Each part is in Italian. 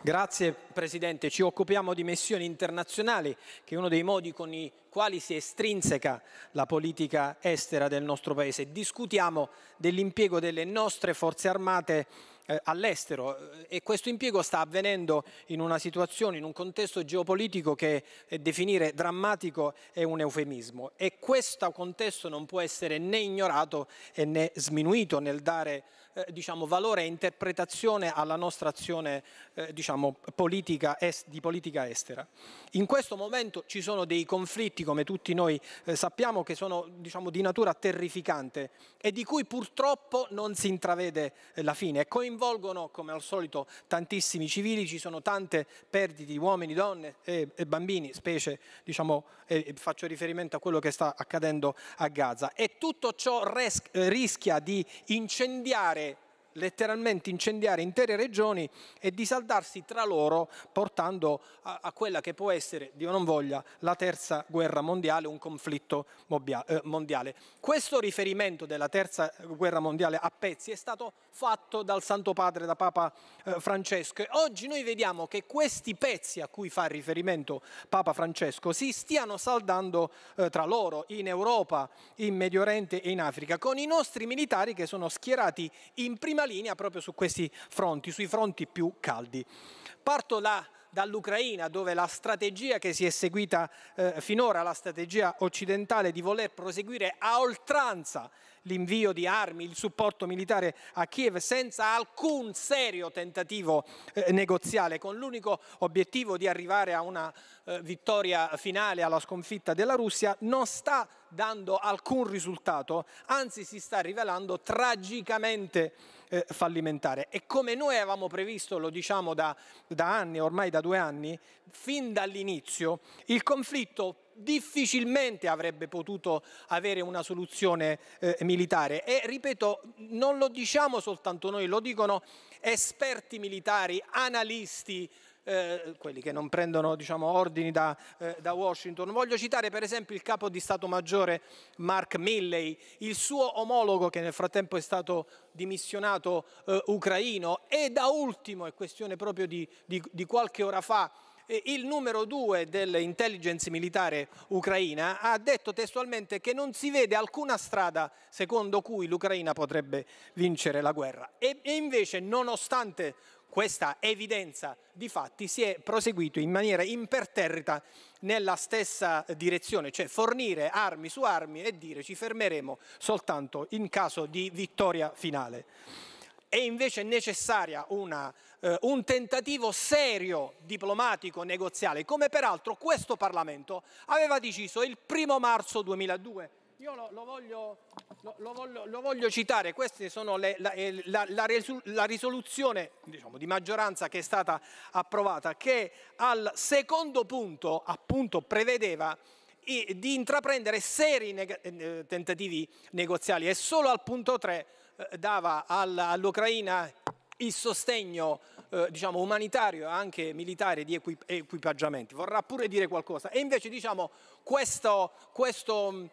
Grazie Presidente, ci occupiamo di missioni internazionali che è uno dei modi con i quali si estrinseca la politica estera del nostro Paese. Discutiamo dell'impiego delle nostre forze armate eh, all'estero eh, e questo impiego sta avvenendo in una situazione, in un contesto geopolitico che eh, definire drammatico è un eufemismo e questo contesto non può essere né ignorato né sminuito nel dare eh, diciamo, valore e interpretazione alla nostra azione eh, diciamo, politica di politica estera. In questo momento ci sono dei conflitti, come tutti noi eh, sappiamo, che sono diciamo, di natura terrificante e di cui purtroppo non si intravede eh, la fine e coinvolgono, come al solito, tantissimi civili, ci sono tante perdite di uomini, donne e, e bambini, specie, diciamo, e faccio riferimento a quello che sta accadendo a Gaza. E tutto ciò rischia di incendiare letteralmente incendiare intere regioni e disaldarsi tra loro portando a, a quella che può essere, Dio non voglia, la terza guerra mondiale, un conflitto eh, mondiale. Questo riferimento della terza guerra mondiale a pezzi è stato fatto dal Santo Padre, da Papa eh, Francesco e oggi noi vediamo che questi pezzi a cui fa riferimento Papa Francesco si stiano saldando eh, tra loro in Europa, in Medio Oriente e in Africa, con i nostri militari che sono schierati in prima lunga linea proprio su questi fronti, sui fronti più caldi. Parto da dall'Ucraina, dove la strategia che si è seguita eh, finora, la strategia occidentale di voler proseguire a oltranza l'invio di armi, il supporto militare a Kiev senza alcun serio tentativo eh, negoziale, con l'unico obiettivo di arrivare a una eh, vittoria finale, alla sconfitta della Russia, non sta dando alcun risultato, anzi si sta rivelando tragicamente eh, fallimentare. E come noi avevamo previsto, lo diciamo da, da anni, ormai da due anni, fin dall'inizio, il conflitto difficilmente avrebbe potuto avere una soluzione eh, militare e ripeto non lo diciamo soltanto noi, lo dicono esperti militari, analisti, eh, quelli che non prendono diciamo, ordini da, eh, da, Washington. Voglio citare per esempio il capo di Stato Maggiore Mark Milley, il suo omologo che nel frattempo è stato dimissionato eh, ucraino e da ultimo, è questione proprio di, di, di qualche ora fa, eh, il numero due dell'intelligence militare ucraina ha detto testualmente che non si vede alcuna strada secondo cui l'Ucraina potrebbe vincere la guerra. E, e invece, nonostante questa evidenza di fatti, si è proseguito in maniera imperterrita nella stessa direzione, cioè fornire armi su armi e dire ci fermeremo soltanto in caso di vittoria finale è invece necessaria una, eh, un tentativo serio diplomatico negoziale, come peraltro questo Parlamento aveva deciso il primo marzo 2002. Io lo, lo, voglio, lo, voglio, lo, voglio, citare, questa è eh, la, la, la, la, risoluzione diciamo, di maggioranza che è stata approvata, che al secondo punto appunto, prevedeva di intraprendere seri neg eh, tentativi negoziali e solo al punto 3 eh, dava all'Ucraina il sostegno eh, diciamo, umanitario e anche militare di equip- equipaggiamenti, vorrà pure dire qualcosa. E invece diciamo, questo, questo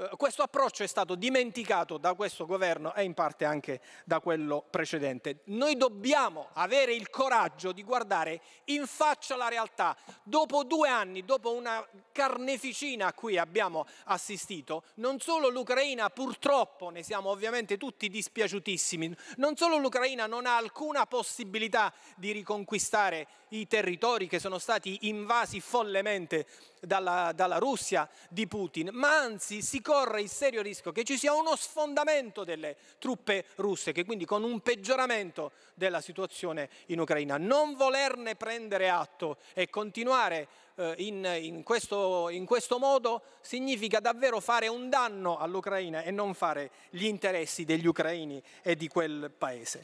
eh, questo approccio è stato dimenticato da questo governo e in parte anche da quello precedente. Noi dobbiamo avere il coraggio di guardare in faccia la realtà. Dopo due anni, dopo una carneficina a cui abbiamo assistito, non solo l'Ucraina purtroppo, ne siamo ovviamente tutti dispiaciutissimi, non solo l'Ucraina non ha alcuna possibilità di riconquistare i territori che sono stati invasi follemente dalla, dalla Russia di Putin, ma anzi si corre il serio rischio che ci sia uno sfondamento delle truppe russe, che quindi con un peggioramento della situazione in Ucraina. Non volerne prendere atto e continuare eh, in, in, questo, in questo modo significa davvero fare un danno all'Ucraina e non fare gli interessi degli ucraini e di quel paese.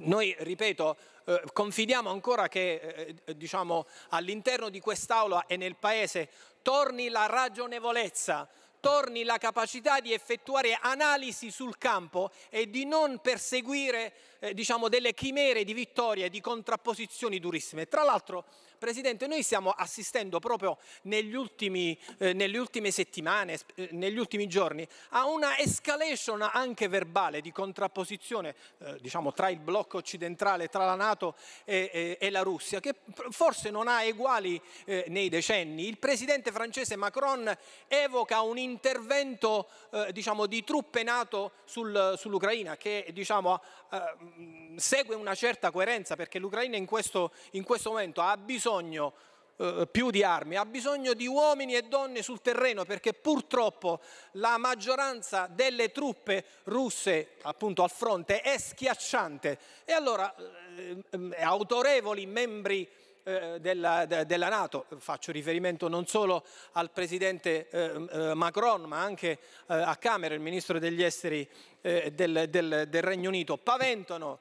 Noi, ripeto, eh, confidiamo ancora che eh, diciamo, all'interno di quest'Aula e nel Paese torni la ragionevolezza torni la capacità di effettuare analisi sul campo e di non perseguire eh, diciamo, delle chimere di vittorie, di contrapposizioni durissime. Tra l'altro, Presidente, noi stiamo assistendo proprio negli ultimi, eh, nelle ultime settimane, eh, negli ultimi giorni, a una escalation anche verbale di contrapposizione eh, diciamo, tra il blocco occidentale, tra la Nato e, e, e la Russia, che forse non ha eguali eh, nei decenni. Il Presidente francese Macron evoca un intervento eh, diciamo, di truppe Nato sul, sull'Ucraina che diciamo, eh, Mm, segue una certa coerenza perché l'Ucraina in questo, in questo momento ha bisogno eh, più di armi, ha bisogno di uomini e donne sul terreno perché purtroppo la maggioranza delle truppe russe appunto al fronte è schiacciante e allora eh, mm, autorevoli membri eh, della, della, Nato, faccio riferimento non solo al Presidente eh, eh, Macron ma anche a Camera, il Ministro degli Esteri del, del, del Regno Unito, paventano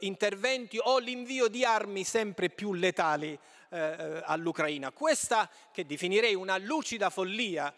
interventi o l'invio di armi sempre più letali all'Ucraina. Questa che definirei una lucida follia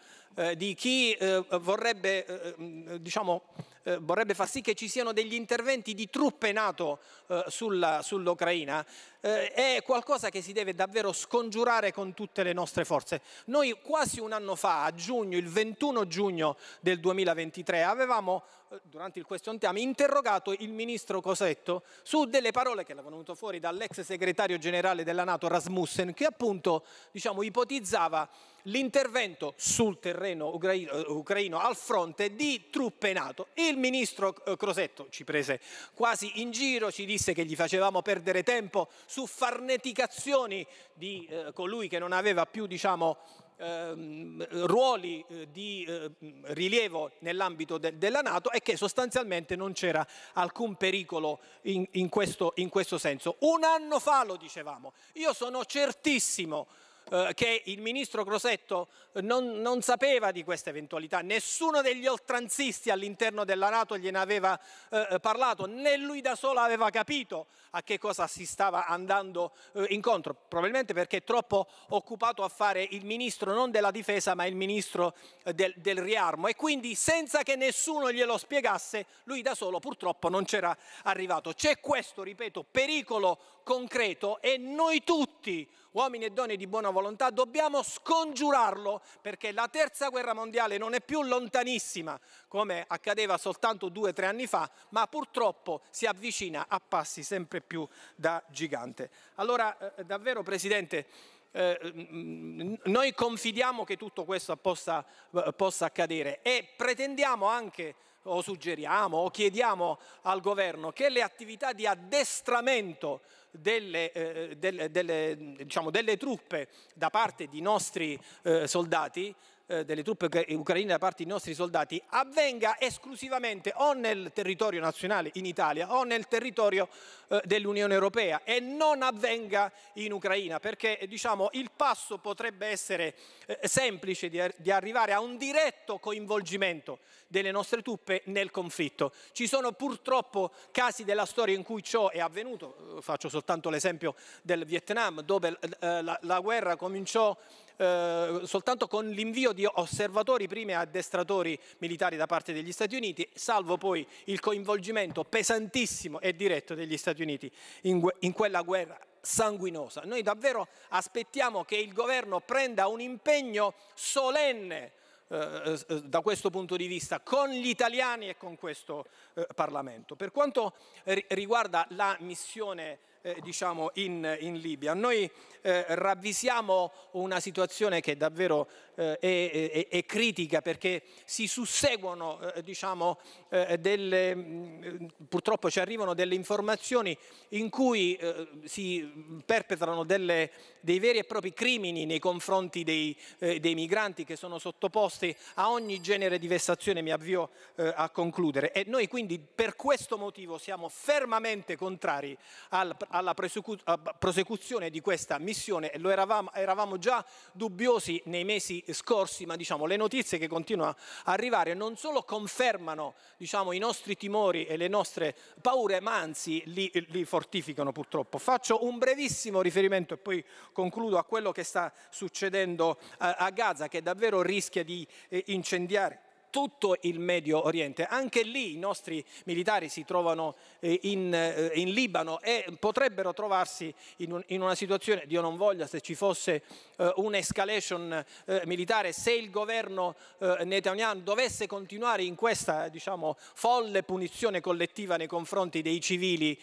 di chi vorrebbe diciamo, eh, vorrebbe far sì che ci siano degli interventi di truppe NATO eh, sulla, sull'Ucraina, eh, è qualcosa che si deve davvero scongiurare con tutte le nostre forze. Noi quasi un anno fa, a giugno, il 21 giugno del 2023, avevamo durante il question time, interrogato il ministro Cosetto su delle parole che erano venute fuori dall'ex segretario generale della Nato Rasmussen, che appunto diciamo, ipotizzava l'intervento sul terreno ucraino, eh, ucraino, al fronte di truppe NATO. Il ministro eh, Crosetto ci prese quasi in giro, ci disse che gli facevamo perdere tempo su farneticazioni di eh, colui che non aveva più diciamo, Ehm, ruoli eh, di eh, rilievo nell'ambito de della Nato e che sostanzialmente non c'era alcun pericolo in, in, questo, in questo senso. Un anno fa lo dicevamo, io sono certissimo eh, che il ministro Crosetto non, non, sapeva di questa eventualità, nessuno degli oltranzisti all'interno della Nato gliene aveva eh, parlato, né lui da solo aveva capito a che cosa si stava andando eh, incontro, probabilmente perché è troppo occupato a fare il ministro non della difesa ma il ministro eh, del, del riarmo e quindi senza che nessuno glielo spiegasse lui da solo purtroppo non c'era arrivato. C'è questo, ripeto, pericolo concreto e noi tutti uomini e donne di buona volontà, dobbiamo scongiurarlo perché la terza guerra mondiale non è più lontanissima come accadeva soltanto due o tre anni fa, ma purtroppo si avvicina a passi sempre più da gigante. Allora, eh, davvero Presidente, eh, mm, noi confidiamo che tutto questo possa, eh, possa accadere e pretendiamo anche o suggeriamo o chiediamo al governo che le attività di addestramento delle, eh, delle, delle, diciamo, delle truppe da parte di nostri eh, soldati eh, delle truppe ucraine da parte dei nostri soldati avvenga esclusivamente o nel territorio nazionale in Italia o nel territorio eh, dell'Unione Europea e non avvenga in Ucraina perché eh, diciamo, il passo potrebbe essere semplice di, arrivare a un diretto coinvolgimento delle nostre truppe nel conflitto. Ci sono purtroppo casi della storia in cui ciò è avvenuto, faccio soltanto l'esempio del Vietnam dove la guerra cominciò eh, soltanto con l'invio di osservatori prima e addestratori militari da parte degli Stati Uniti, salvo poi il coinvolgimento pesantissimo e diretto degli Stati Uniti in, in quella guerra sanguinosa. Noi davvero aspettiamo che il governo prenda un impegno solenne eh, eh, da questo punto di vista con gli italiani e con questo eh, Parlamento. Per quanto riguarda la missione eh, diciamo in, in, Libia. Noi eh, ravvisiamo una situazione che davvero eh, è, è, è, critica perché si susseguono, eh, diciamo, eh, delle, mm, purtroppo ci arrivano delle informazioni in cui si perpetrano delle, dei veri e propri crimini nei confronti dei, dei, migranti che sono sottoposti a ogni genere di vessazione, mi avvio a concludere. E noi quindi per questo motivo siamo fermamente contrari al alla prosecuzione di questa missione e lo eravamo, eravamo già dubbiosi nei mesi scorsi, ma diciamo, le notizie che continuano a arrivare non solo confermano diciamo, i nostri timori e le nostre paure, ma anzi li, li fortificano purtroppo. Faccio un brevissimo riferimento e poi concludo a quello che sta succedendo a, a Gaza, che davvero rischia di eh, incendiare tutto il Medio Oriente. Anche lì i nostri militari si trovano eh, in, eh, in Libano e potrebbero trovarsi in, un, in, una situazione, Dio non voglia, se ci fosse uh, eh, un'escalation uh, militare, se il governo uh, Netanyahu dovesse continuare in questa diciamo, folle punizione collettiva nei confronti dei civili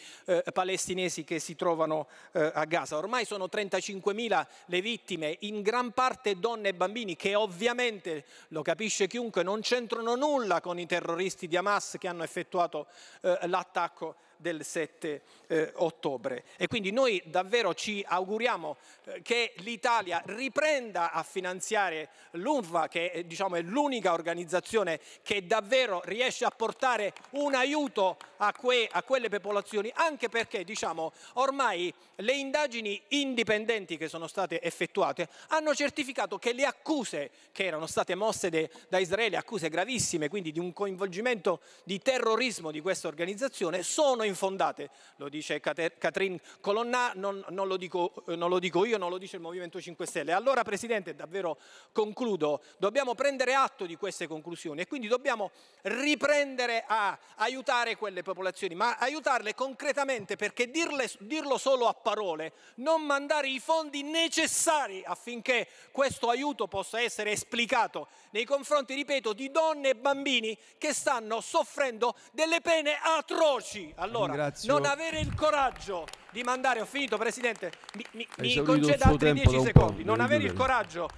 palestinesi che si trovano a Gaza. Ormai sono 35.000 le vittime, in gran parte donne e bambini, che ovviamente, lo capisce chiunque, non c'è c'entrano nulla con i terroristi di Hamas che hanno effettuato eh, l'attacco del 7 eh, ottobre. E quindi noi davvero ci auguriamo eh, che l'Italia riprenda a finanziare l'UNFA, che diciamo, è l'unica organizzazione che davvero riesce a portare un aiuto a, que a quelle popolazioni, anche perché diciamo, ormai le indagini indipendenti che sono state effettuate hanno certificato che le accuse che erano state mosse da Israele, accuse gravissime, quindi di un coinvolgimento di terrorismo di questa organizzazione, sono infondate, lo dice Catherine Colonna, non, non, lo dico, eh, non lo dico io, non lo dice il Movimento 5 Stelle. Allora Presidente, davvero concludo, dobbiamo prendere atto di queste conclusioni e quindi dobbiamo riprendere a aiutare quelle popolazioni, ma aiutarle concretamente perché dirle, dirlo solo a parole, non mandare i fondi necessari affinché questo aiuto possa essere esplicato nei confronti, ripeto, di donne e bambini che stanno soffrendo delle pene atroci. Allora, allora, Ringrazio. non avere il coraggio di mandare, ho finito Presidente, mi, mi, eh, mi conceda altri 10 secondi, non avere il coraggio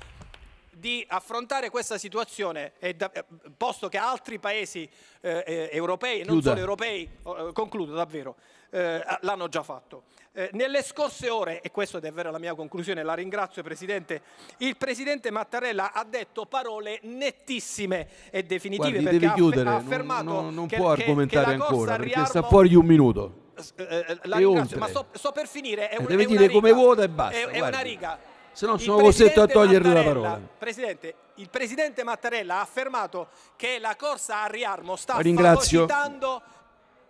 di affrontare questa situazione, da, eh, posto che altri paesi eh, eh europei, e non solo europei, oh, eh, concludo davvero, eh, l'hanno già fatto. Eh, nelle scorse ore, e questa è davvero la mia conclusione, la ringrazio Presidente, il Presidente Mattarella ha detto parole nettissime e definitive Guardi, perché chiudere, ha, affermato non, non, non che, può che, argomentare che ancora riarmo... sta fuori un minuto. Eh, eh, la ringrazio, ma sto, sto, per finire. È eh, un, deve è dire riga, come vuota e basta. È, è una riga. Se no sono costretto a toglierle la parola. Presidente, il Presidente Mattarella ha affermato che la corsa a riarmo sta facilitando